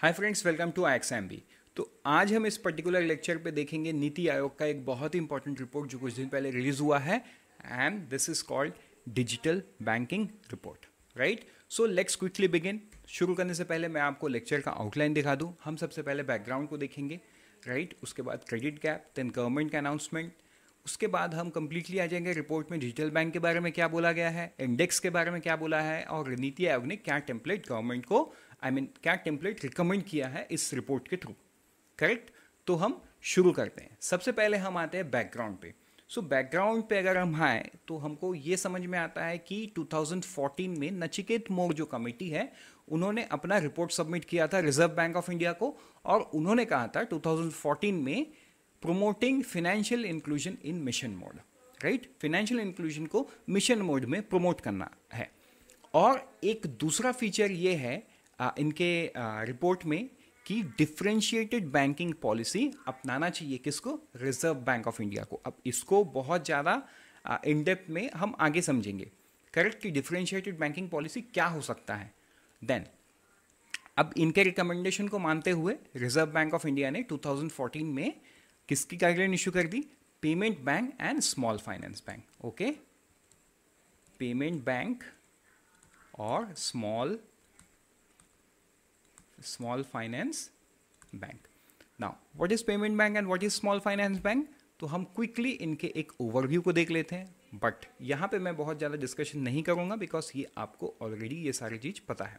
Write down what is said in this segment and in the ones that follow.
Hi friends welcome to I तो आज हम इस पर्टिकुलर लेक्चर पे देखेंगे नीति आयोग का एक बहुत ही इंपॉर्टेंट रिपोर्ट जो कुछ दिन पहले रिलीज हुआ है and this is called digital banking report right so let's quickly begin शुरू करने से पहले मैं आपको लेक्चर का आउटलाइन दिखा दूँ हम सबसे पहले बैकग्राउंड को देखेंगे राइट right? उसके बाद क्रेडिट गैप देन गवर्नमेंट का अनाउंसमेंट उसके बाद हम कंप्लीटली आ जाएंगे रिपोर्ट में डिजिटल बैंक के बारे में क्या बोला गया है इंडेक्स के बारे में क्या बोला है और नीति आयोग ने क्या टेम्पलेट गवर्नमेंट को I mean cat template recommend किया है इस रिपोर्ट के थ्रू करेक्ट तो हम शुरू करते हैं सबसे पहले हम आते हैं बैकग्राउंड पे सो so, बैकग्राउंड पे अगर हम आए तो हमको ये समझ में आता है कि 2014 में नचिकेत मोर जो कमेटी है उन्होंने अपना रिपोर्ट सबमिट किया था रिजर्व बैंक ऑफ इंडिया को और उन्होंने कहा था 2014 में promoting financial inclusion in mission mode right financial inclusion को मिशन मोड में प्रोमोट करना है और एक दूसरा फीचर ये है इनके रिपोर्ट में कि डिफ्रेंशिएटेड बैंकिंग पॉलिसी अपनाना चाहिए किसको रिजर्व बैंक ऑफ इंडिया को अब इसको बहुत ज़्यादा इनडेप्थ में हम आगे समझेंगे करेक्ट कि डिफ्रेंशिएटेड बैंकिंग पॉलिसी क्या हो सकता है देन अब इनके रिकमेंडेशन को मानते हुए रिजर्व बैंक ऑफ इंडिया ने 2014 में किसकी गाइडलाइन इशू कर दी payment bank and small finance bank okay payment bank और small small finance bank now what is payment bank and what is small finance bank तो हम क्विकली इनके एक ओवरव्यू को देख लेते हैं बट यहाँ पे मैं बहुत ज़्यादा डिस्कशन नहीं करूँगा बिकॉज ये आपको ऑलरेडी ये सारी चीज़ पता है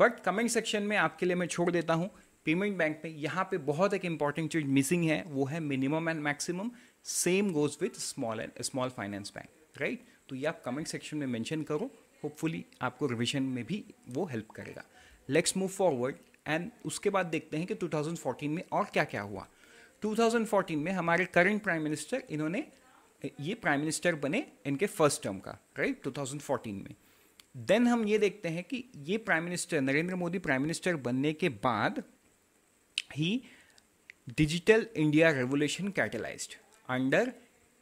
बट कमेंट सेक्शन में आपके लिए मैं छोड़ देता हूँ पेमेंट बैंक में यहाँ पे बहुत एक इंपॉर्टेंट चीज़ मिसिंग है वो है minimum and maximum same goes with small and small finance bank right तो ये आप कमेंट सेक्शन में मैंशन करो होपफुली आपको रिविजन में भी वो हेल्प करेगा लेट्स मूव फॉरवर्ड एंड उसके बाद देखते हैं कि 2014 में और क्या क्या हुआ 2014 में हमारे करंट प्राइम मिनिस्टर इन्होंने ये प्राइम मिनिस्टर बने इनके फर्स्ट टर्म का राइट right? 2014 में देन हम ये देखते हैं कि ये prime minister Narendra Modi prime minister बनने के बाद ही digital India revolution catalyse under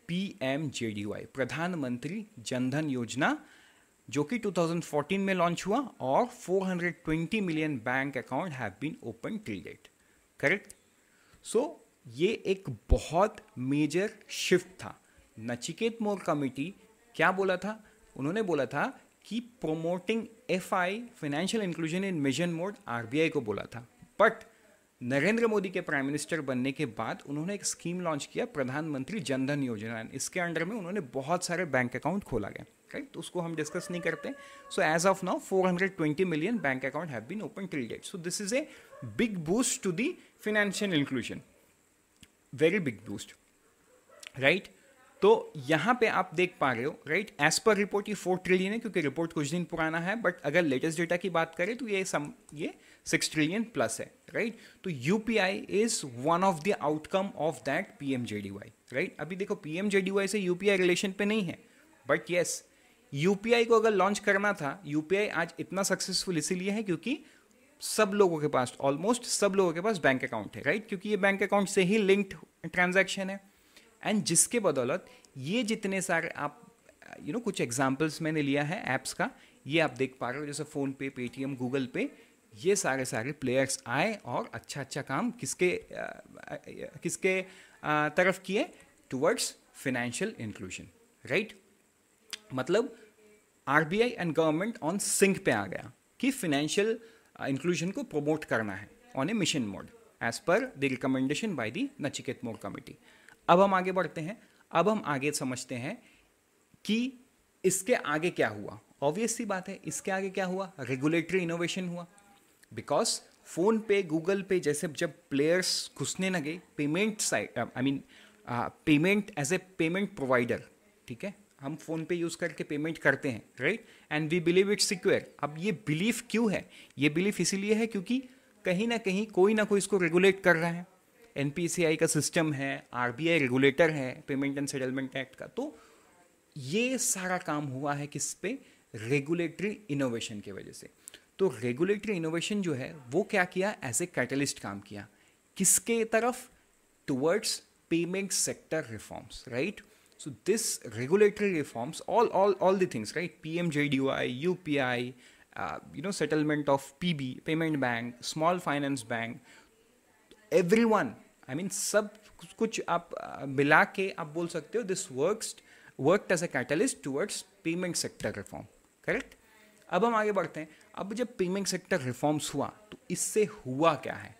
P M J D Y Pradhan Mantri Jan Dhan योजना जो कि 2014 में लॉन्च हुआ और 420 million bank account have been open till date correct so ये एक बहुत मेजर शिफ्ट था नचिकेत मोर कमिटी क्या बोला था उन्होंने बोला था कि promoting F I financial inclusion in mission mode RBI को बोला था बट नरेंद्र मोदी के प्राइम मिनिस्टर बनने के बाद उन्होंने एक स्कीम लॉन्च किया प्रधानमंत्री जनधन योजना इसके अंडर में उन्होंने बहुत सारे बैंक अकाउंट खोला गया राइट तो उसको हम डिस्कस नहीं करते so as of now 420 million bank account have been open till date so this is a big boost to the financial inclusion very big boost right तो यहां पे आप देख पा रहे हो राइट एज पर रिपोर्ट ये फोर ट्रिलियन है क्योंकि रिपोर्ट कुछ दिन पुराना है बट अगर लेटेस्ट डेटा की बात करें तो ये सम ये सिक्स ट्रिलियन प्लस है राइट तो UPI is one of the outcome of that PMJDY right अभी देखो पीएमजेडीवाई से यूपीआई रिलेशन पे नहीं है बट येस यूपीआई को अगर लॉन्च करना था यूपीआई आज इतना सक्सेसफुल इसीलिए है क्योंकि सब लोगों के पास ऑलमोस्ट सब लोगों के पास बैंक अकाउंट है राइट क्योंकि ये बैंक अकाउंट से ही लिंक्ड ट्रांजैक्शन है एंड जिसके बदौलत ये जितने सारे आप यू you नो know, कुछ एग्जाम्पल्स मैंने लिया है ऐप्स का ये आप देख पा रहे हो जैसे फ़ोन पे पेटीएम गूगल पे ये सारे सारे प्लेयर्स आए और अच्छा अच्छा काम किसके आ, किसके आ, तरफ किए टुवर्ड्स फिनेंशियल इंक्लूजन राइट मतलब RBI and government on sync पे आ गया कि फिनेंशियल इंक्लूजन uh, को प्रमोट करना है on a mission mode as पर the recommendation by the Nachiket Mor committee अब हम आगे बढ़ते हैं अब हम आगे समझते हैं कि इसके आगे क्या हुआ ऑब्वियस सी बात है इसके आगे क्या हुआ रेगुलेटरी इनोवेशन हुआ because PhonePe Google Pay जैसे जब प्लेयर्स घुसने लगे payment side I mean payment as a payment provider ठीक है हम फ़ोन पे यूज़ करके पेमेंट करते हैं right and we believe it's secure अब ये बिलीफ क्यों है ये बिलीफ इसीलिए है क्योंकि कहीं ना कहीं कोई ना कोई इसको रेगुलेट कर रहा है एन का सिस्टम है आर रेगुलेटर है पेमेंट एंड सेटलमेंट एक्ट का तो ये सारा काम हुआ है किस पे रेगुलेटरी इनोवेशन की वजह से तो रेगुलेटरी इनोवेशन जो है वो क्या किया एज ए कैटलिस्ट काम किया किसके तरफ towards payment sector reforms right right? So this regulatory reforms, all all all the things, right? PMJDY, UPI, uh, you know, settlement of PB, payment bank, small finance bank, everyone. I mean, सब कुछ आप मिला के आप बोल सकते हो this works worked as a catalyst towards payment sector reform correct अब हम आगे बढ़ते हैं अब जब पेमेंट सेक्टर रिफॉर्म्स हुआ तो इससे हुआ क्या है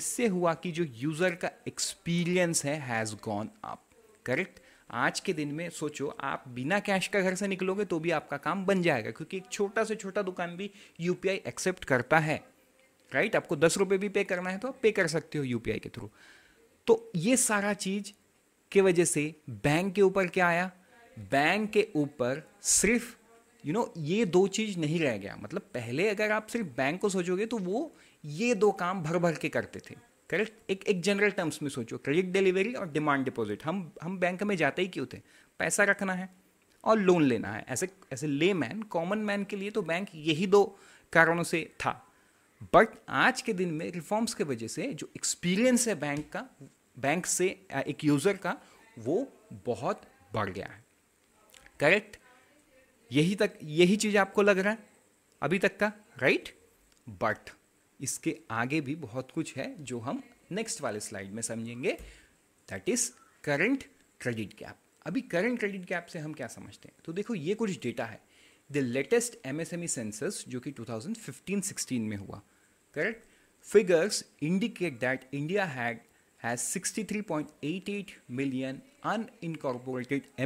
इससे हुआ कि जो यूज़र का एक्सपीरियंस है हैज़ गॉन अप करेक्ट आज के दिन में सोचो आप बिना कैश का घर से निकलोगे तो भी आपका काम बन जाएगा क्योंकि एक छोटा से छोटा दुकान भी यू एक्सेप्ट करता है राइट आपको दस रुपये भी पे करना है तो आप पे कर सकते हो यू के थ्रू तो ये सारा चीज़ के वजह से बैंक के ऊपर क्या आया बैंक के ऊपर सिर्फ यू नो ये दो चीज़ नहीं रह गया मतलब पहले अगर आप सिर्फ बैंक को सोचोगे तो वो ये दो काम भर भर के करते थे करेक्ट एक एक जनरल टर्म्स में सोचो क्रेडिट डिलीवरी और डिमांड डिपॉजिट हम हम बैंक में जाते ही क्यों थे पैसा रखना है और लोन लेना है ऐसे ऐसे ले मैन कॉमन मैन के लिए तो बैंक यही दो कारणों से था बट आज के दिन में रिफॉर्म्स के वजह से जो एक्सपीरियंस है बैंक का बैंक से एक यूज़र का वो बहुत बढ़ गया है करेक्ट यही तक यही चीज़ आपको लग रहा है अभी तक का राइट right? बट इसके आगे भी बहुत कुछ है जो हम नेक्स्ट वाले स्लाइड में समझेंगे that is current credit gap अभी करंट क्रेडिट गैप से हम क्या समझते हैं तो देखो ये कुछ डेटा है the latest M S M E census जो कि 2015-16 में हुआ correct figures indicate that India had has 63.88 million अन M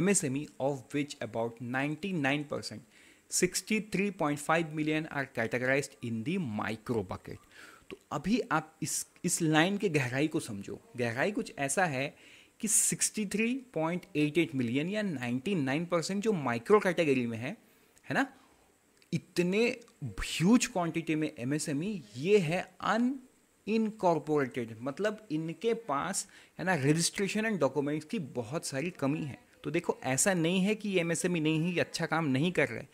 MSME of which about 99 percent 63.5 million are categorise in the micro bucket तो अभी आप इस इस लाइन के गहराई को समझो गहराई कुछ ऐसा है कि 63.88 मिलियन या 99 परसेंट जो माइक्रो कैटेगरी में है है ना इतने ह्यूज क्वांटिटी में एमएसएमई e ये है अन इनकॉर्पोरेटेड मतलब इनके पास है ना रजिस्ट्रेशन एंड डॉक्यूमेंट्स की बहुत सारी कमी है तो देखो ऐसा नहीं है कि ये एमएसएमई e नहीं है अच्छा काम नहीं कर रहे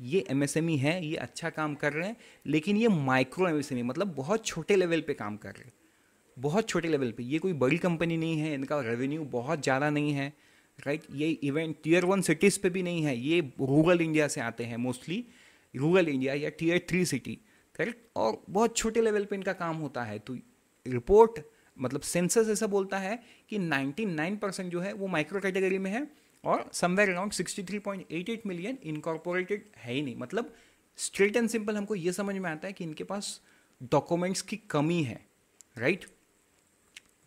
ये एमएसएमई e है ये अच्छा काम कर रहे हैं लेकिन ये माइक्रो एमएसएमई e, मतलब बहुत छोटे लेवल पे काम कर रहे हैं बहुत छोटे लेवल पे ये कोई बड़ी कंपनी नहीं है इनका रेवेन्यू बहुत ज़्यादा नहीं है राइट ये इवेंट टीयर वन सिटीज़ पे भी नहीं है ये रूरल इंडिया से आते हैं मोस्टली रूरल इंडिया या टीयर थ्री सिटी करेक्ट और बहुत छोटे लेवल पे इनका काम होता है तो रिपोर्ट मतलब सेंसस ऐसा बोलता है कि 99 परसेंट जो है वो माइक्रो कैटेगरी में है और somewhere around eight million incorporated है ही नहीं मतलब स्ट्रेट एंड सिंपल हमको ये समझ में आता है कि इनके पास डॉक्यूमेंट्स की कमी है राइट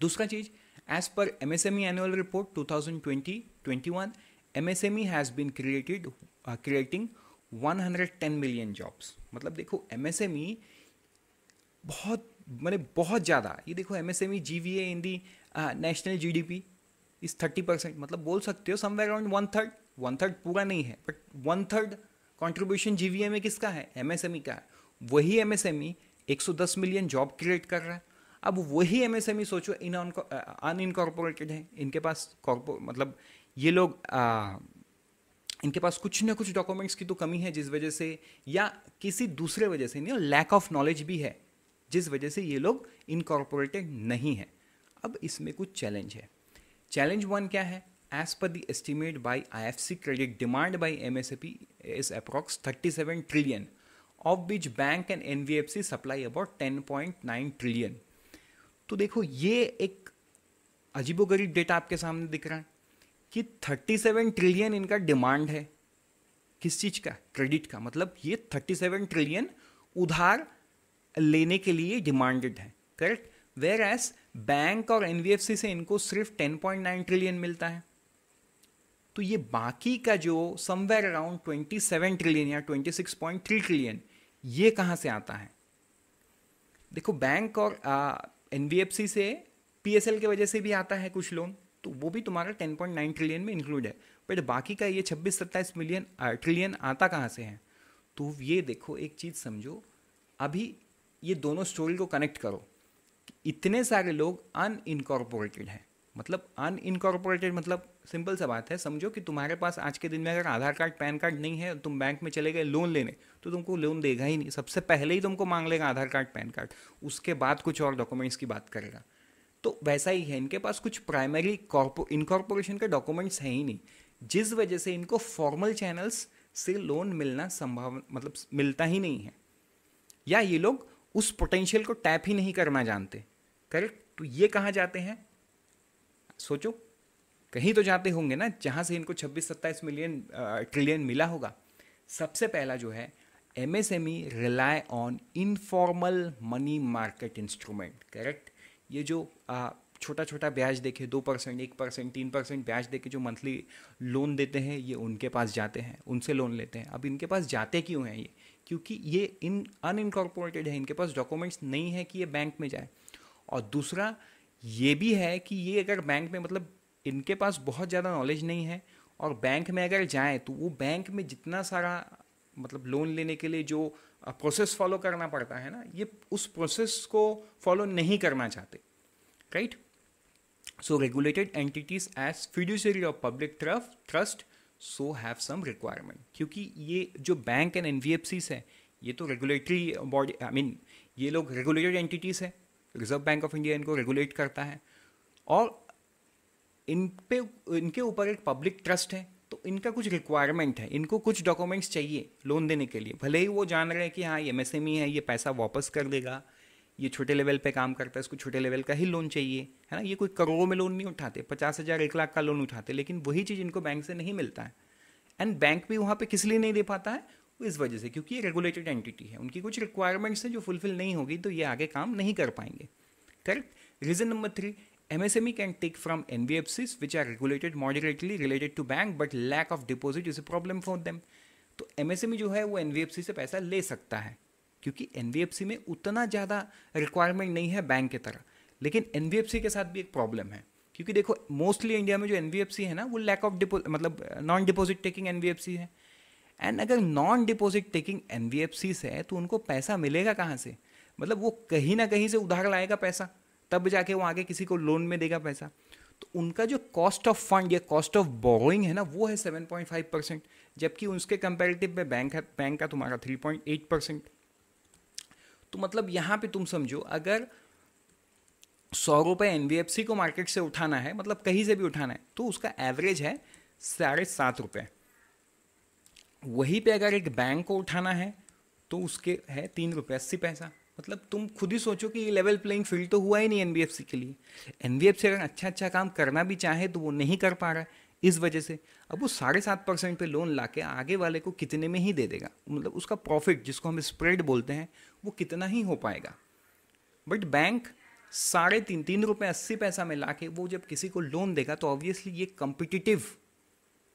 दूसरा चीज एज पर M S M E annual report two thousand twenty twenty one M S M E has been created creating one hundred ten million jobs मतलब देखो एम एस एम ई बहुत मैंने बहुत ज़्यादा ये देखो M S M E G V A in the national G D P is thirty percent मतलब बोल सकते हो somewhere around one third one third पूरा नहीं है but one third contribution G V किसका है एम एस एम ई का है वही एम एस एम ई एक सौ दस मिलियन जॉब क्रिएट कर रहा है अब वही एम एस एम ई सोचो इन अन इनकॉर्पोरेटेड है इनके पास कॉर्पो मतलब ये लोग आ, इनके पास कुछ ना कुछ डॉक्यूमेंट्स की तो कमी है जिस वजह से या किसी दूसरे वजह से नहीं लैक ऑफ नॉलेज भी है जिस वजह से ये लोग इनकॉर्पोरेटेड नहीं है अब इसमें कुछ चैलेंज है चैलेंज वन क्या है एज पर the estimate by I F C credit demand by M S A P is approx thirty seven trillion of which bank and N B F C supply about ten point nine trillion तो देखो ये एक अजीबो गरीब data आपके सामने दिख रहा है कि थर्टी सेवन ट्रिलियन इनका डिमांड है किस चीज का क्रेडिट का मतलब ये थर्टी सेवन ट्रिलियन उधार लेने के लिए डिमांडेड है करेक्ट वेर एज बैंक और एनबीएफसी से इनको सिर्फ 10.9 ट्रिलियन मिलता है तो ये बाकी का जो समवेयर अराउंड 27 ट्रिलियन या 26.3 ट्रिलियन ये कहाँ से आता है देखो बैंक और एन uh, से पी के वजह से भी आता है कुछ लोन तो वो भी तुम्हारा 10.9 ट्रिलियन में इंक्लूड है बट बाकी का ये 26-27 मिलियन ट्रिलियन आता कहाँ से है तो ये देखो एक चीज़ समझो अभी ये दोनों स्टोरी को कनेक्ट करो इतने सारे लोग अन इनकॉर्पोरेटेड हैं मतलब अन इनकॉर्पोरेटेड मतलब सिंपल सा बात है समझो कि तुम्हारे पास आज के दिन में अगर आधार कार्ड पैन कार्ड नहीं है तुम बैंक में चले गए लोन लेने तो तुमको लोन देगा ही नहीं सबसे पहले ही तुमको मांग लेगा आधार कार्ड पैन कार्ड उसके बाद कुछ और डॉक्यूमेंट्स की बात करेगा तो वैसा ही है इनके पास कुछ प्राइमरी कॉर्पो इनकॉर्पोरेशन के डॉक्यूमेंट्स हैं ही नहीं जिस वजह से इनको फॉर्मल चैनल्स से लोन मिलना संभव मतलब मिलता ही नहीं है या ये लोग उस पोटेंशियल को टैप ही नहीं करना जानते करेक्ट तो ये कहाँ जाते हैं सोचो कहीं तो जाते होंगे ना जहाँ से इनको 26-27 मिलियन ट्रिलियन मिला होगा सबसे पहला जो है M S M E rely on informal money market instrument correct ये जो छोटा छोटा ब्याज देखे दो परसेंट एक परसेंट तीन परसेंट ब्याज देके जो मंथली लोन देते हैं ये उनके पास जाते हैं उनसे लोन लेते हैं अब इनके पास जाते क्यों हैं ये क्योंकि ये इन अनइनकॉर्पोरेटेड है इनके पास डॉक्यूमेंट्स नहीं है कि ये बैंक में जाए और दूसरा ये भी है कि ये अगर बैंक में मतलब इनके पास बहुत ज़्यादा नॉलेज नहीं है और बैंक में अगर जाएँ तो वो बैंक में जितना सारा मतलब लोन लेने के लिए जो प्रोसेस फॉलो करना पड़ता है ना ये उस प्रोसेस को फॉलो नहीं करना चाहते right so regulated entities as fiduciary of public trust so have some requirement क्योंकि ये जो बैंक एंड एन हैं ये तो रेगुलेटरी बॉडी आई मीन ये लोग रेगुलेटेड एंटिटीज़ हैं रिजर्व बैंक ऑफ इंडिया इनको रेगुलेट करता है और इन पे इनके ऊपर एक पब्लिक ट्रस्ट है तो इनका कुछ रिक्वायरमेंट है इनको कुछ डॉक्यूमेंट्स चाहिए लोन देने के लिए भले ही वो जान रहे हैं कि हाँ ये एम e है ये पैसा वापस कर देगा ये छोटे लेवल पे काम करता है इसको छोटे लेवल का ही लोन चाहिए है ना ये कोई करोड़ों में लोन नहीं उठाते पचास हज़ार एक लाख का लोन उठाते लेकिन वही चीज़ इनको बैंक से नहीं मिलता है एंड बैंक भी वहाँ पे किस लिए नहीं दे पाता है इस वजह से क्योंकि ये रेगुलेटेड एंटिटी है उनकी कुछ रिक्वायरमेंट्स हैं जो फुलफिल नहीं होगी तो ये आगे काम नहीं कर पाएंगे correct reason number three M M S E can from N B F Cs which are regulated moderately related to bank but lack of deposit is a problem for them तो ई e जो है वो N F सी से पैसा ले सकता है क्योंकि एन एफ सी में उतना ज़्यादा रिक्वायरमेंट नहीं है बैंक की तरह लेकिन एन एफ सी के साथ भी एक प्रॉब्लम है क्योंकि देखो मोस्टली इंडिया में जो एन एफ सी है ना वो लैक ऑफ डिपो मतलब non deposit taking N F C है एंड अगर नॉन डिपॉजिट टेकिंग एन से है तो उनको पैसा मिलेगा कहाँ से मतलब वो कहीं ना कहीं से उधार लाएगा पैसा तब जाके वो आगे किसी को लोन में देगा पैसा तो उनका जो कॉस्ट ऑफ फंड या कॉस्ट ऑफ बोरोइंग है ना वो है 7.5 परसेंट जबकि उसके कंपेरेटिव में बैंक है बैंक का तुम्हारा 3.8 परसेंट तो मतलब यहाँ पे तुम समझो अगर सौ रुपये एन को मार्केट से उठाना है मतलब कहीं से भी उठाना है तो उसका एवरेज है साढ़े सात रुपये वहीं पे अगर एक बैंक को उठाना है तो उसके है तीन रुपये अस्सी पैसा मतलब तुम खुद ही सोचो कि ये लेवल प्लेइंग फील्ड तो हुआ ही नहीं एन के लिए एन अगर अच्छा अच्छा काम करना भी चाहे तो वो नहीं कर पा रहा है इस वजह से अब वो साढ़े सात परसेंट पर लोन ला के आगे वाले को कितने में ही दे देगा मतलब उसका प्रॉफिट जिसको हम स्प्रेड बोलते हैं वो कितना ही हो पाएगा बट बैंक साढ़े तीन तीन रुपये अस्सी पैसा में ला के वो जब किसी को लोन देगा तो ऑब्वियसली ये कम्पिटिटिव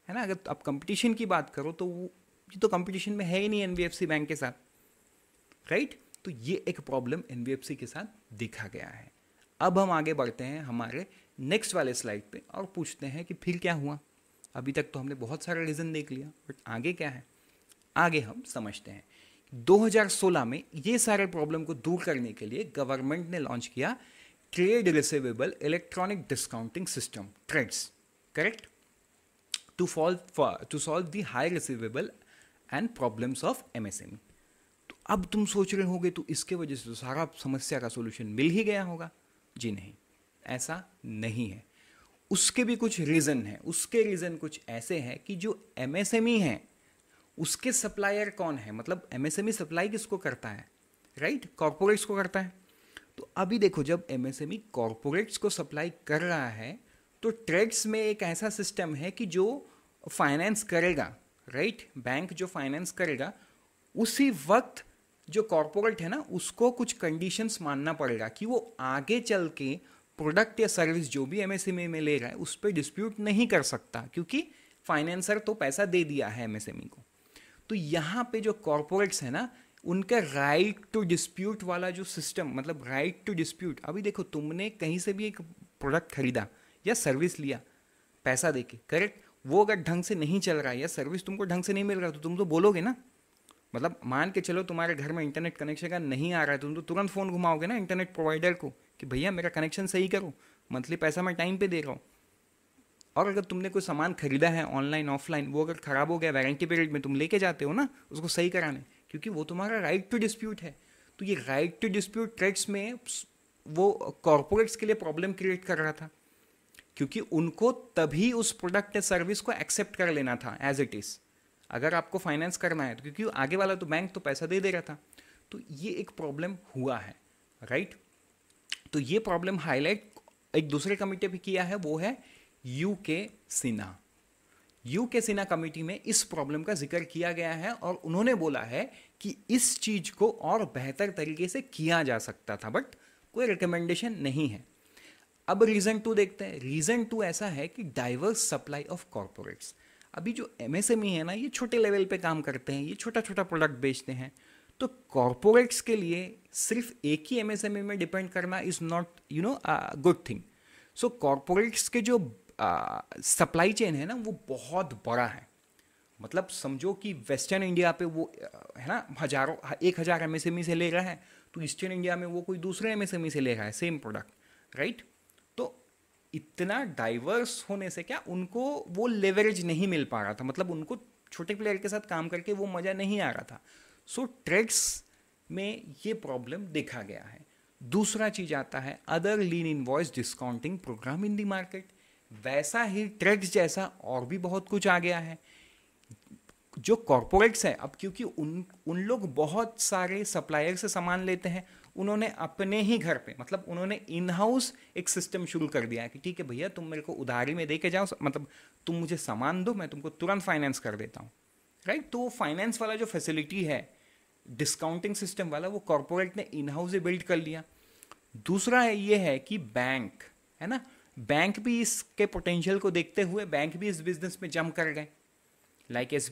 है ना अगर आप कंपटीशन की बात करो तो वो ये तो कंपटीशन में है ही नहीं एनबीएफसी बैंक के साथ राइट right? तो ये एक प्रॉब्लम एनबीएफसी के साथ देखा गया है अब हम आगे बढ़ते हैं हमारे नेक्स्ट वाले स्लाइड पे और पूछते हैं कि फिर क्या हुआ अभी तक तो हमने बहुत सारा रीज़न देख लिया बट आगे क्या है आगे हम समझते हैं 2016 में ये सारे प्रॉब्लम को दूर करने के लिए गवर्नमेंट ने लॉन्च किया trade receivable electronic discounting system TReDS correct to follow to solve the high receivable and problems of MSME तो अब तुम सोच रहे होगे तो इसके वजह से तो सारा समस्या का सोल्यूशन मिल ही गया होगा जी नहीं ऐसा नहीं है उसके भी कुछ रीज़न हैं उसके रीज़न कुछ ऐसे हैं कि जो एम एस एम ई हैं उसके सप्लायर कौन है मतलब M S M E supply किसको करता है राइट right? कॉरपोरेट्स को करता है तो अभी देखो जब M S M E corporates को सप्लाई कर रहा है तो ट्रेड्स में एक ऐसा सिस्टम है कि जो फाइनेंस करेगा राइट बैंक जो फाइनेंस करेगा उसी वक्त जो कॉरपोरेट है ना उसको कुछ कंडीशंस मानना पड़ेगा कि वो आगे चल के प्रोडक्ट या सर्विस जो भी एमएसएमई e में ले रहा है उस पर डिस्प्यूट नहीं कर सकता क्योंकि फाइनेंसर तो पैसा दे दिया है एमएसएमई e को तो यहाँ पे जो कॉरपोरेट्स है ना उनका राइट टू डिस्प्यूट वाला जो सिस्टम मतलब राइट टू डिस्प्यूट अभी देखो तुमने कहीं से भी एक प्रोडक्ट खरीदा या सर्विस लिया पैसा देके करेक्ट वो अगर ढंग से नहीं चल रहा है या सर्विस तुमको ढंग से नहीं मिल रहा तो तुम तो बोलोगे ना मतलब मान के चलो तुम्हारे घर में इंटरनेट कनेक्शन का नहीं आ रहा है तुम तो तुरंत फ़ोन घुमाओगे ना इंटरनेट प्रोवाइडर को कि भैया मेरा कनेक्शन सही करो मंथली पैसा मैं टाइम पे दे रहा हूँ और अगर तुमने कोई सामान खरीदा है ऑनलाइन ऑफलाइन वो अगर ख़राब हो गया वारंटी पीरियड में तुम लेके जाते हो ना उसको सही कराने क्योंकि वो तुम्हारा राइट टू डिस्प्यूट है तो ये राइट टू डिस्प्यूट ट्रेड्स में वो कॉरपोरेट्स के लिए प्रॉब्लम क्रिएट कर रहा था क्योंकि उनको तभी उस प्रोडक्ट या सर्विस को एक्सेप्ट कर लेना था एज इट इज़ अगर आपको फाइनेंस करना है तो क्योंकि आगे वाला तो बैंक तो पैसा दे दे रहा था तो ये एक प्रॉब्लम हुआ है राइट तो ये प्रॉब्लम हाईलाइट एक दूसरे कमेटी पे किया है वो है यू के सिन्हा यू के सिन्हा कमेटी में इस प्रॉब्लम का जिक्र किया गया है और उन्होंने बोला है कि इस चीज़ को और बेहतर तरीके से किया जा सकता था बट कोई रिकमेंडेशन नहीं है अब रीजन टू देखते हैं रीजन टू ऐसा है कि डाइवर्स सप्लाई ऑफ कॉरपोरेट्स अभी जो एम e है ना ये छोटे लेवल पे काम करते हैं ये छोटा छोटा प्रोडक्ट बेचते हैं तो कॉरपोरेट्स के लिए सिर्फ एक ही एम e में डिपेंड करना is not you know good thing so corporates के जो सप्लाई uh, चेन है ना वो बहुत बड़ा है मतलब समझो कि वेस्टर्न इंडिया पे वो है ना हजारों एक हज़ार एम e से ले रहा है तो ईस्टर्न इंडिया में वो कोई दूसरे एम से ले रहा है सेम प्रोडक्ट राइट इतना डाइवर्स होने से क्या उनको वो लेवरेज नहीं मिल पा रहा था मतलब उनको छोटे प्लेयर के साथ काम करके वो मज़ा नहीं आ रहा था सो so, ट्रेड्स में ये प्रॉब्लम देखा गया है दूसरा चीज़ आता है other lean invoice discounting program in the market वैसा ही ट्रेड्स जैसा और भी बहुत कुछ आ गया है जो कॉरपोरेट्स हैं अब क्योंकि उन उन लोग बहुत सारे सप्लायर से सामान लेते हैं उन्होंने अपने ही घर पे मतलब उन्होंने इन हाउस एक सिस्टम शुरू कर दिया है कि ठीक है भैया तुम मेरे को उधारी में दे के जाओ मतलब तुम मुझे सामान दो मैं तुमको तुरंत फाइनेंस कर देता हूँ राइट तो फाइनेंस वाला जो फैसिलिटी है डिस्काउंटिंग सिस्टम वाला वो कॉरपोरेट ने इन हाउस ही बिल्ड कर लिया दूसरा ये है कि बैंक है ना बैंक भी इसके पोटेंशियल को देखते हुए बैंक भी इस बिजनेस में जम कर गए लाइक एस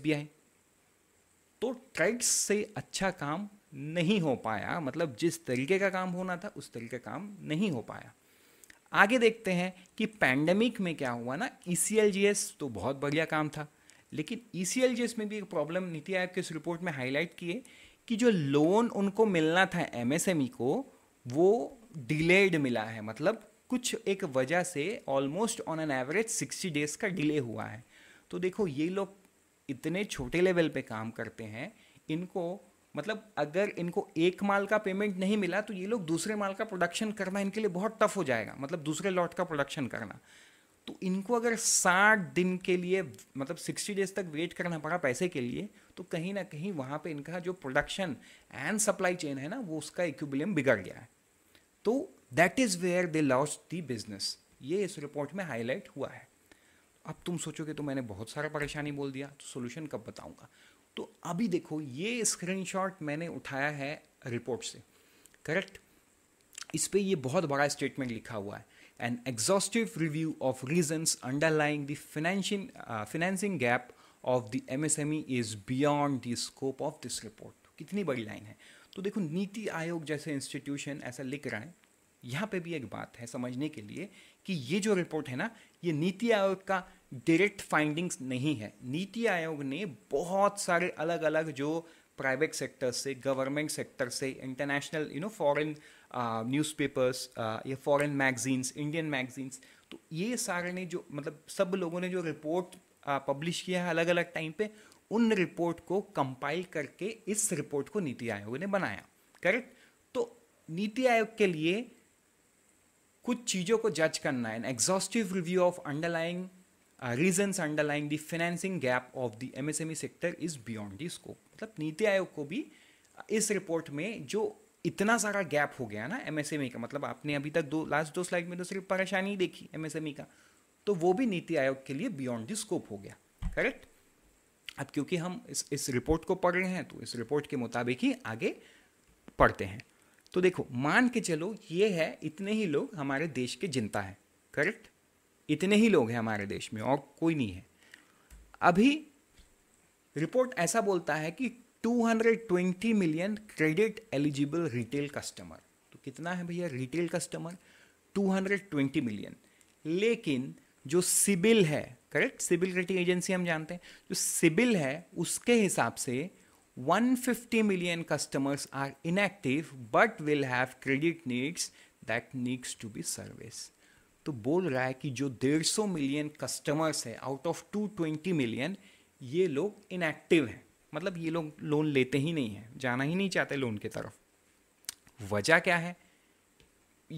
तो ट्रेड्स से अच्छा काम नहीं हो पाया मतलब जिस तरीके का काम होना था उस तरीके का काम नहीं हो पाया आगे देखते हैं कि पैंडमिक में क्या हुआ ना ई e तो बहुत बढ़िया काम था लेकिन ई e में भी एक प्रॉब्लम नीति आयोग के इस रिपोर्ट में हाईलाइट किए कि जो लोन उनको मिलना था एम e को वो डिलेड मिला है मतलब कुछ एक वजह से almost on an average sixty days का डिले हुआ है तो देखो ये लोग इतने छोटे लेवल पे काम करते हैं इनको मतलब अगर इनको एक माल का पेमेंट नहीं मिला तो ये लोग दूसरे माल का प्रोडक्शन करना इनके लिए बहुत टफ हो जाएगा मतलब दूसरे लॉट का प्रोडक्शन करना तो इनको अगर साठ दिन के लिए मतलब सिक्सटी डेज तक वेट करना पड़ा पैसे के लिए तो कहीं ना कहीं वहाँ पे इनका जो प्रोडक्शन एंड सप्लाई चेन है ना वो उसका इक्विबिलियम बिगड़ गया है तो that is where they loss the business ये इस रिपोर्ट में हाईलाइट हुआ है अब तुम सोचोगे तो मैंने बहुत सारा परेशानी बोल दिया तो सोल्यूशन कब बताऊंगा तो अभी देखो ये स्क्रीनशॉट मैंने उठाया है रिपोर्ट से करेक्ट इस पर यह बहुत बड़ा स्टेटमेंट लिखा हुआ है an exhaustive review of reason underlying dimension financing gap of the M S M E is beyond the scope of this report कितनी बड़ी लाइन है तो देखो नीति आयोग जैसे इंस्टीट्यूशन ऐसा लिख रहे हैं यहाँ पे भी एक बात है समझने के लिए कि ये जो रिपोर्ट है ना ये नीति आयोग का डायरेक्ट फाइंडिंग्स नहीं है नीति आयोग ने बहुत सारे अलग अलग जो प्राइवेट सेक्टर से गवर्नमेंट सेक्टर से international you know foreign newspapers ये फॉरेन मैगजीन्स इंडियन मैगजीन्स तो ये सारे ने जो मतलब सब लोगों ने जो रिपोर्ट पब्लिश uh, किया है अलग अलग टाइम पे उन रिपोर्ट को कंपाइल करके इस रिपोर्ट को नीति आयोग ने बनाया करेक्ट तो नीति आयोग के लिए कुछ चीज़ों को जज करना है an exhaustive review of underlying reasons underlying the financing gap of the E sector is beyond the scope मतलब नीति आयोग को भी uh, इस रिपोर्ट में जो इतना सारा गैप हो गया ना एमएसएमई e का मतलब आपने अभी तक दो लास्ट दो स्लाइड में तो सिर्फ परेशानी देखी एमएसएमई e का तो वो भी नीति आयोग के लिए बियॉन्ड द स्कोप हो गया करेक्ट अब क्योंकि हम इस इस रिपोर्ट को पढ़ रहे हैं तो इस रिपोर्ट के मुताबिक ही आगे पढ़ते हैं तो देखो मान के चलो ये है इतने ही लोग हमारे देश के जनता हैं करेक्ट इतने ही लोग हैं हमारे देश में और कोई नहीं है अभी रिपोर्ट ऐसा बोलता है कि 220 million credit eligible retail customer तो कितना है भैया रिटेल कस्टमर 220 मिलियन लेकिन जो सिबिल है करेक्ट सिबिल रेटिंग एजेंसी हम जानते हैं जो सिबिल है उसके हिसाब से 150 million customers are inactive but will have credit needs that needs to be serviced. तो बोल रहा है कि जो 150 मिलियन कस्टमर्स है आउट ऑफ 220 मिलियन ये लोग इनएक्टिव हैं मतलब ये लोग लोन लेते ही नहीं हैं जाना ही नहीं चाहते लोन की तरफ वजह क्या है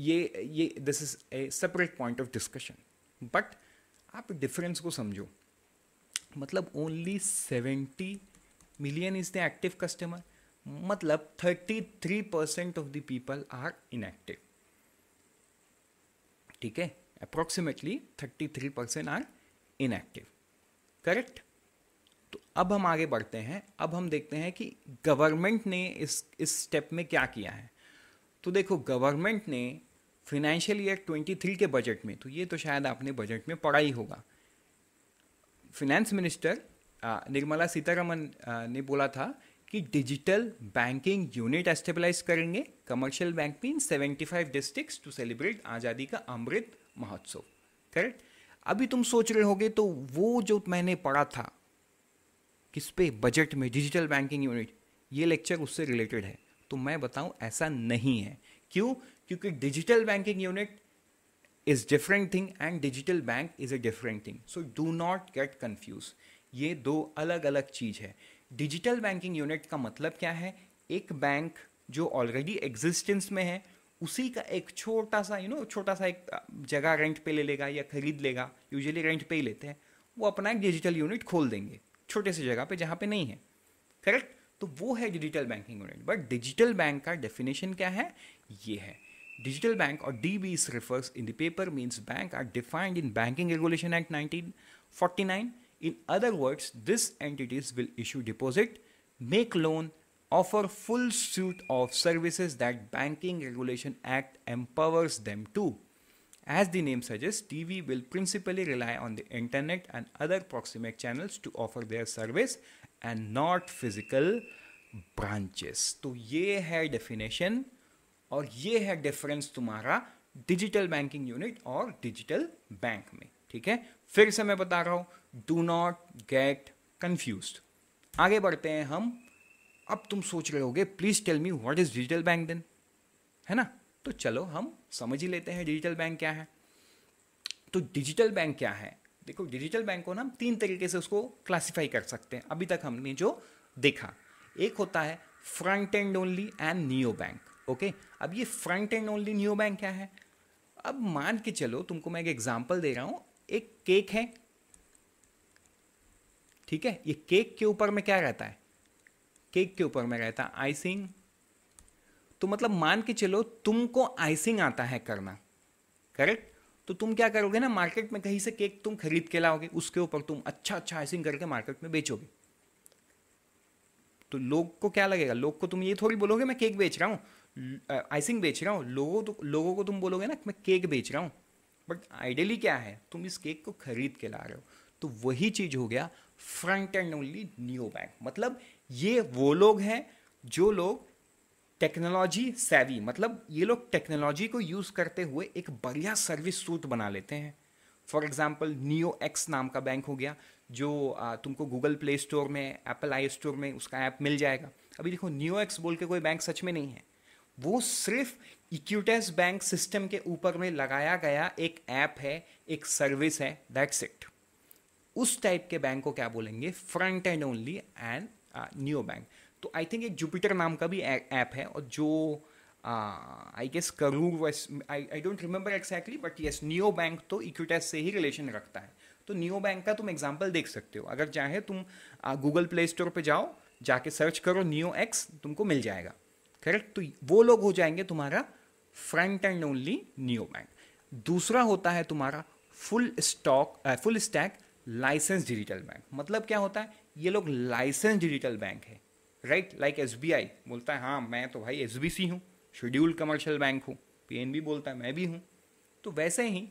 ये ये this is a separate point of discussion but आप डिफरेंस को समझो मतलब only seventy million is the active customer मतलब thirty three percent of the people are inactive ठीक है approximately thirty three percent are inactive correct तो अब हम आगे बढ़ते हैं अब हम देखते हैं कि गवर्नमेंट ने इस इस स्टेप में क्या किया है तो देखो गवर्नमेंट ने फिनेंशियल ईयर 23 के बजट में तो ये तो शायद आपने बजट में पढ़ा ही होगा फिनेंस मिनिस्टर निर्मला सीतारमन ने बोला था कि डिजिटल बैंकिंग यूनिट एस्टेबलाइज करेंगे कमर्शियल बैंक भी in seventy five district to celebrate आज़ादी का अमृत महोत्सव करेक्ट अभी तुम सोच रहे होगे तो वो जो मैंने पढ़ा था किस पे बजट में डिजिटल बैंकिंग यूनिट ये लेक्चर उससे रिलेटेड है तो मैं बताऊं ऐसा नहीं है क्यों क्योंकि digital banking unit is different thing and digital bank is a different thing so do not get confuse ये दो अलग अलग चीज़ है डिजिटल बैंकिंग यूनिट का मतलब क्या है एक बैंक जो ऑलरेडी एग्जिस्टेंस में है उसी का एक छोटा सा यू you नो know, छोटा सा एक जगह रेंट पे ले लेगा या खरीद लेगा यूजुअली रेंट पे ही लेते हैं वो अपना एक डिजिटल यूनिट खोल देंगे छोटे से जगह पे जहाँ पे नहीं है करेक्ट तो वो है digital banking unit but digital bank का डेफिनेशन क्या है ये है Digital bank or DB is in in means bank are defined in banking regulation act nineteen forty nine In other words, these entities will issue deposit, make loan, offer full suite of services that Banking Regulation Act empowers them to. As the name suggests, TV will principally rely on the internet and other proximate channels to offer their service and not physical branches. तो ये है definition और ये है difference तुम्हारा digital banking unit और digital bank में ठीक है फिर से मैं बता रहा हूं डू नॉट गेट कंफ्यूज आगे बढ़ते हैं हम अब तुम सोच रहे होगे please tell me what is digital bank then है ना तो चलो हम समझ ही लेते हैं डिजिटल बैंक क्या है तो डिजिटल बैंक क्या है देखो डिजिटल बैंक को ना हम तीन तरीके से उसको क्लासिफाई कर सकते हैं अभी तक हमने जो देखा एक होता है front end only and neo bank okay अब ये front end only neo bank क्या है अब मान के चलो तुमको मैं एक एग्जाम्पल दे रहा हूँ एक केक है ठीक है ये केक के ऊपर में क्या रहता है केक के ऊपर में रहता है आइसिंग तो मतलब मान के चलो तुमको आइसिंग आता है करना करेक्ट तो तुम क्या करोगे ना मार्केट में कहीं से केक तुम खरीद के लाओगे उसके ऊपर तुम अच्छा अच्छा आइसिंग करके मार्केट में बेचोगे तो लोग को क्या लगेगा लोग को तुम ये थोड़ी बोलोगे मैं केक बेच रहा हूँ आइसिंग बेच रहा हूं लोगों तो लोगों को तुम बोलोगे ना मैं केक बेच रहा हूं बट आइडियली क्या है तुम इस केक को खरीद के ला रहे हो तो वही चीज़ हो गया front end only new bank मतलब ये वो लोग हैं जो लोग टेक्नोलॉजी सेवी मतलब ये लोग टेक्नोलॉजी को यूज़ करते हुए एक बढ़िया सर्विस सूट बना लेते हैं फॉर एग्जाम्पल नियो एक्स नाम का बैंक हो गया जो तुमको गूगल प्ले स्टोर में एप्पल आई स्टोर में उसका ऐप मिल जाएगा अभी देखो नियो एक्स बोल के कोई बैंक सच में नहीं है वो सिर्फ इक्यूटेस बैंक सिस्टम के ऊपर में लगाया गया एक ऐप है एक सर्विस है दैट्स इट उस टाइप के बैंक को क्या बोलेंगे front end only and new bank तो आई थिंक एक जुपिटर नाम का भी ऐप है और जो आई guess Karur Vysya I don't remember exactly but yes neo bank तो इक्विटेस से ही रिलेशन रखता है तो न्यो बैंक का तुम एग्जाम्पल देख सकते हो अगर चाहे तुम गूगल प्ले स्टोर पर जाओ जाके सर्च करो न्यो एक्स तुमको मिल जाएगा करेक्ट तो वो लोग हो जाएंगे तुम्हारा front end only new bank दूसरा होता है तुम्हारा full stock full stack license digital bank मतलब क्या होता है ये लोग लाइसेंस डिजिटल बैंक है राइट लाइक एस बोलता है हाँ मैं तो भाई एस बी सी हूँ शेड्यूल्ड कमर्शियल बैंक हूँ पी बोलता है मैं भी हूँ तो वैसे ही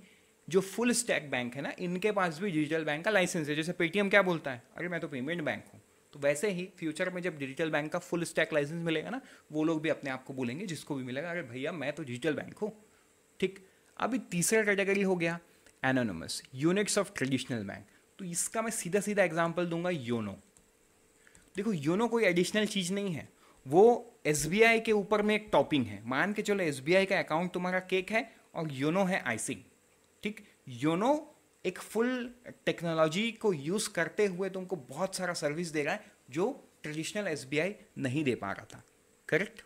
जो फुल स्टैक बैंक है ना इनके पास भी डिजिटल बैंक का लाइसेंस है जैसे पेटीएम क्या बोलता है अरे मैं तो पेमेंट बैंक हूँ तो वैसे ही फ्यूचर में जब डिजिटल बैंक का फुल स्टैक लाइसेंस मिलेगा ना वो लोग भी अपने आप को बोलेंगे जिसको भी मिलेगा अरे भैया मैं तो डिजिटल बैंक हूँ ठीक अभी तीसरा कैटेगरी हो गया anonymous units of traditional bank तो इसका मैं सीधा सीधा एग्जाम्पल दूंगा योनो देखो योनो कोई एडिशनल चीज़ नहीं है वो एस के ऊपर में एक टॉपिंग है मान के चलो एस का अकाउंट तुम्हारा केक है और योनो है आइसिंग ठीक योनो एक फुल टेक्नोलॉजी को यूज़ करते हुए तुमको बहुत सारा सर्विस दे रहा है जो ट्रेडिशनल एस नहीं दे पा रहा था करेक्ट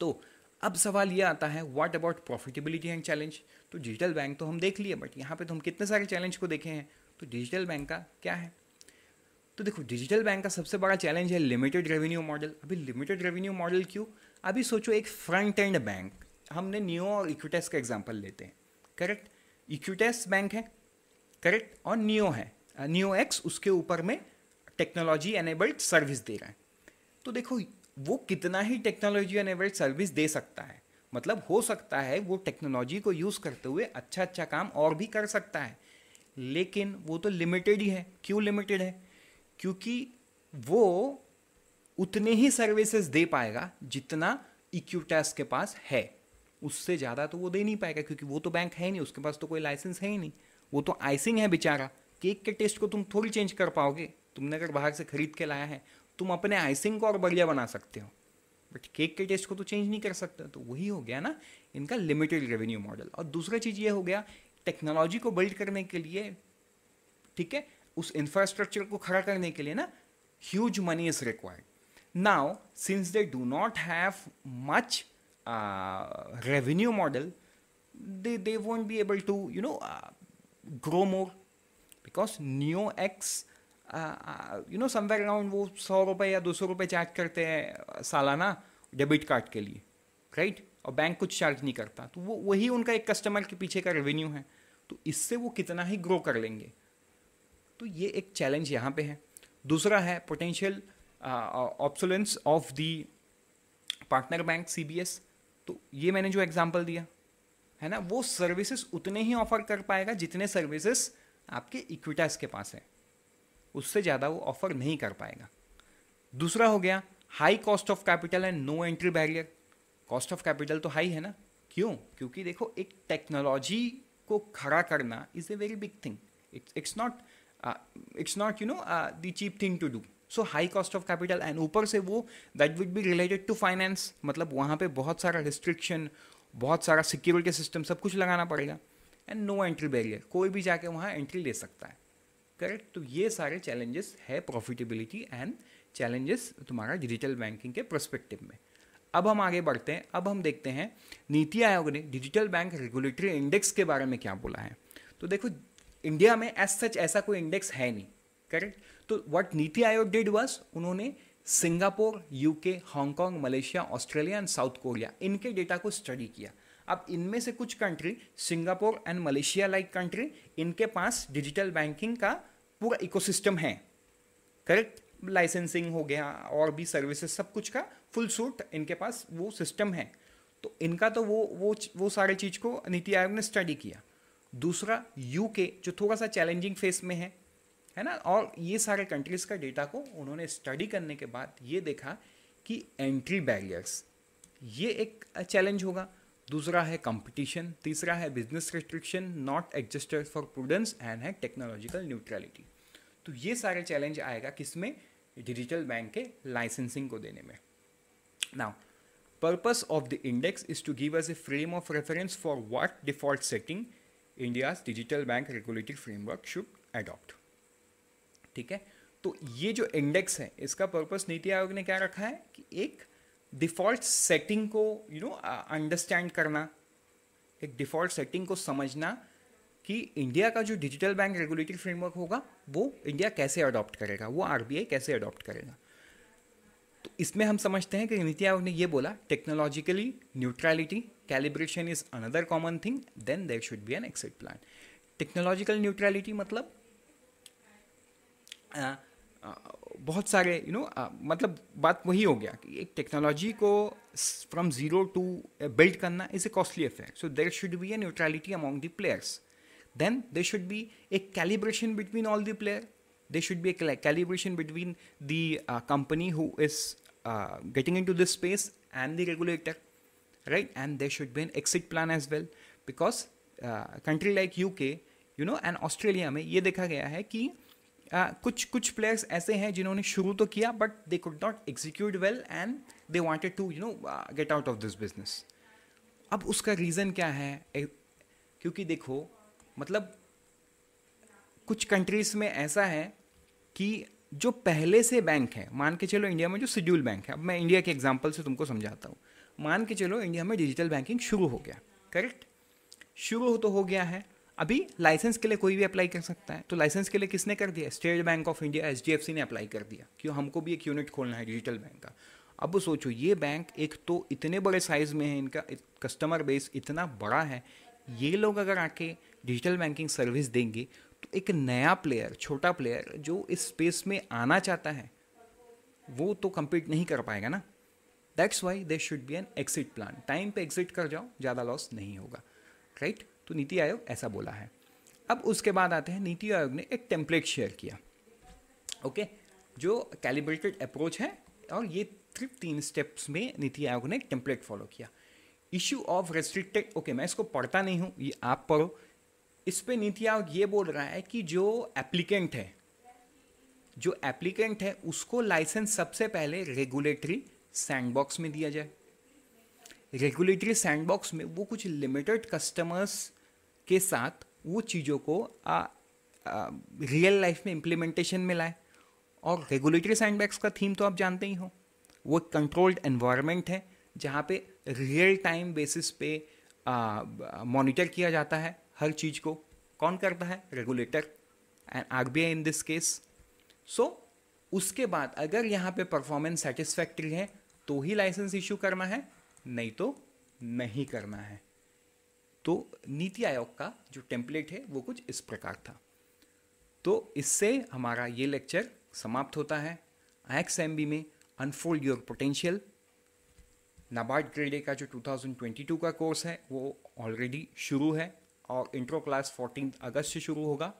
तो अब सवाल ये आता है what about profitability and challenge तो डिजिटल बैंक तो हम देख लिए बट यहाँ पे तो हम कितने सारे चैलेंज को देखे हैं तो डिजिटल बैंक का क्या है तो देखो डिजिटल बैंक का सबसे बड़ा चैलेंज है लिमिटेड रेवेन्यू मॉडल अभी लिमिटेड रेवेन्यू मॉडल क्यों अभी सोचो एक फ्रंट एंड बैंक हमने न्यू और इक्विटेस का एग्जाम्पल लेते हैं करेक्ट इक्विटेस बैंक है करेक्ट और नियो है नियो एक्स उसके ऊपर में टेक्नोलॉजी एनेबल्ड सर्विस दे रहा है तो देखो वो कितना ही टेक्नोलॉजी एनेबल्ड सर्विस दे सकता है मतलब हो सकता है वो टेक्नोलॉजी को यूज़ करते हुए अच्छा अच्छा काम और भी कर सकता है लेकिन वो तो लिमिटेड ही है क्यों लिमिटेड है क्योंकि वो उतने ही सर्विसेज दे पाएगा जितना इक्विटास के पास है उससे ज़्यादा तो वो दे नहीं पाएगा क्योंकि वो तो बैंक है ही नहीं उसके पास तो कोई लाइसेंस है ही नहीं वो तो आइसिंग है बेचारा केक के टेस्ट को तुम थोड़ी चेंज कर पाओगे तुमने अगर बाहर से खरीद के लाया है तुम अपने आइसिंग को और बढ़िया बना सकते हो बट केक के टेस्ट को तो चेंज नहीं कर सकते तो वही हो गया ना इनका लिमिटेड रेवेन्यू मॉडल और दूसरा चीज़ ये हो गया टेक्नोलॉजी को बिल्ड करने के लिए ठीक है उस इंफ्रास्ट्रक्चर को खड़ा करने के लिए ना huge money is required now since they do not have much Uh, revenue model, they, they won't be able to, you know, uh, grow more because neo X you know somewhere around वो सौ रुपए या दो सौ रुपये charge करते हैं uh, सालाना डेबिट कार्ड के लिए राइट right? और बैंक कुछ चार्ज नहीं करता तो वो वही उनका एक कस्टमर के पीछे का रेवेन्यू है तो इससे वो कितना ही ग्रो कर लेंगे तो ये एक चैलेंज यहाँ पे है दूसरा है potential obsolescence of the partner bank C B S तो ये मैंने जो एग्जाम्पल दिया है ना वो सर्विसेज उतने ही ऑफर कर पाएगा जितने सर्विसेज आपके इक्विटास के पास है उससे ज़्यादा वो ऑफर नहीं कर पाएगा दूसरा हो गया high cost of capital and no entry barrier cost of capital तो हाई है ना क्यों क्योंकि देखो एक टेक्नोलॉजी को खड़ा करना is a very big thing it's it's not it's not you know the cheap thing to do so high cost of capital and ऊपर से वो that would be related to finance मतलब वहाँ पे बहुत सारा रिस्ट्रिक्शन बहुत सारा सिक्योरिटी सिस्टम सब कुछ लगाना पड़ेगा एंड नो एंट्री बैरियर कोई भी जाके वहाँ एंट्री ले सकता है करेक्ट तो ये सारे चैलेंजेस है प्रॉफिटेबिलिटी एंड चैलेंजेस तुम्हारा डिजिटल बैंकिंग के प्रस्पेक्टिव में अब हम आगे बढ़ते हैं अब हम देखते हैं नीति आयोग ने डिजिटल बैंक रेगुलेटरी इंडेक्स के बारे में क्या बोला है तो देखो इंडिया में एज सच ऐसा कोई इंडेक्स है नहीं करेक्ट तो what NITI Aayog did was उन्होंने Singapore UK Hong Kong Malaysia Australia and South Korea इनके डेटा को स्टडी किया अब इनमें से कुछ country Singapore and Malaysia like country इनके पास डिजिटल बैंकिंग का पूरा इकोसिस्टम है करेक्ट लाइसेंसिंग हो गया और भी सर्विसेज सब कुछ का फुल सूट इनके पास वो सिस्टम है तो इनका तो वो वो वो सारे चीज़ को नीति आयोग ने स्टडी किया दूसरा यूके जो थोड़ा सा चैलेंजिंग फेस में है है ना और ये सारे कंट्रीज़ का डेटा को उन्होंने स्टडी करने के बाद ये देखा कि एंट्री बैरियर्स ये एक चैलेंज होगा दूसरा है कंपटीशन तीसरा है business restriction not adjusted for prudence and है टेक्नोलॉजिकल न्यूट्रलिटी तो ये सारे चैलेंज आएगा किसमें डिजिटल बैंक के लाइसेंसिंग को देने में now purpose of the index is to give us a frame of reference for what default setting India's digital bank regulatory framework should adopt ठीक है तो ये जो इंडेक्स है इसका पर्पस नीति आयोग ने क्या रखा है कि एक डिफॉल्ट सेटिंग को यू नो अंडरस्टैंड करना एक डिफॉल्ट सेटिंग को समझना कि इंडिया का जो डिजिटल बैंक रेगुलेटरी फ्रेमवर्क होगा वो इंडिया कैसे अडॉप्ट करेगा वो आरबीआई कैसे अडॉप्ट करेगा तो इसमें हम समझते हैं कि नीति आयोग ने ये बोला technologically neutrality calibration is another common thing then there should be an exit plan technological neutrality मतलब बहुत सारे यू नो मतलब बात वही हो गया कि एक टेक्नोलॉजी को फ्रॉम ज़ीरो टू बिल्ड करना is a costly affair so there should be a neutrality among the players then they should be a calibration between all the player they should be a calibration between the company who is getting in to this space and the regulator right and they should be an exit plan as well because country like U K you know and Australia में ये देखा गया है कि uh, आ, कुछ कुछ players ऐसे हैं जिन्होंने शुरू तो किया but they could not execute well and they wanted to you know get out of this business अब उसका रीज़न क्या है क्योंकि देखो मतलब कुछ कंट्रीज में ऐसा है कि जो पहले से बैंक है मान के चलो इंडिया में जो शेड्यूल बैंक है अब मैं इंडिया के एग्जाम्पल से तुमको समझाता हूँ मान के चलो इंडिया में डिजिटल बैंकिंग शुरू हो गया करेक्ट शुरू तो हो गया है अभी लाइसेंस के लिए कोई भी अप्लाई कर सकता है तो लाइसेंस के लिए किसने कर दिया State Bank of India H ने अप्लाई कर दिया क्यों हमको भी एक यूनिट खोलना है डिजिटल बैंक का अब सोचो ये बैंक एक तो इतने बड़े साइज़ में है इनका कस्टमर बेस इतना बड़ा है ये लोग अगर आके डिजिटल बैंकिंग सर्विस देंगे तो एक नया प्लेयर छोटा प्लेयर जो इस स्पेस में आना चाहता है वो तो कम्पीट नहीं कर पाएगा ना that's why they should be an exit plan time पे एग्जिट कर जाओ ज़्यादा लॉस नहीं होगा राइट right? तो नीति आयोग ऐसा बोला है अब उसके बाद आते हैं नीति आयोग ने एक टेम्पलेट शेयर किया ओके जो कैलिब्रेटेड अप्रोच है और ये सिर्फ तीन स्टेप्स में नीति आयोग ने एक टेम्पलेट फॉलो किया इश्यू ऑफ रेस्ट्रिक्टेड ओके मैं इसको पढ़ता नहीं हूँ ये आप पढ़ो इस पर नीति आयोग ये बोल रहा है कि जो एप्लीकेंट है जो एप्लीकेंट है उसको लाइसेंस सबसे पहले रेगुलेटरी सैंडबॉक्स में दिया जाए रेगुलेटरी सैंडबॉक्स में वो कुछ लिमिटेड कस्टमर्स के साथ वो चीज़ों को रियल लाइफ में इम्प्लीमेंटेशन में लाए और रेगुलेटरी सैंडबैग्स का थीम तो आप जानते ही हो वो कंट्रोल्ड एनवायरनमेंट है जहाँ पे रियल टाइम बेसिस पे मॉनिटर किया जाता है हर चीज़ को कौन करता है regulator and R B I in this case so उसके बाद अगर यहाँ पे परफॉर्मेंस सेटिस्फैक्ट्री है तो ही लाइसेंस इशू करना है नहीं तो नहीं करना है तो नीति आयोग का जो टेम्पलेट है वो कुछ इस प्रकार था तो इससे हमारा ये लेक्चर समाप्त होता है आई में अनफोल्ड योर पोटेंशियल नाबार्ड ग्रेडे का जो 2022 का कोर्स है वो ऑलरेडी शुरू है और इंट्रो क्लास 14 अगस्त से शुरू होगा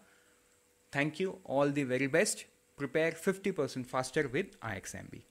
thank you all the very best prepare 50 percent faster with I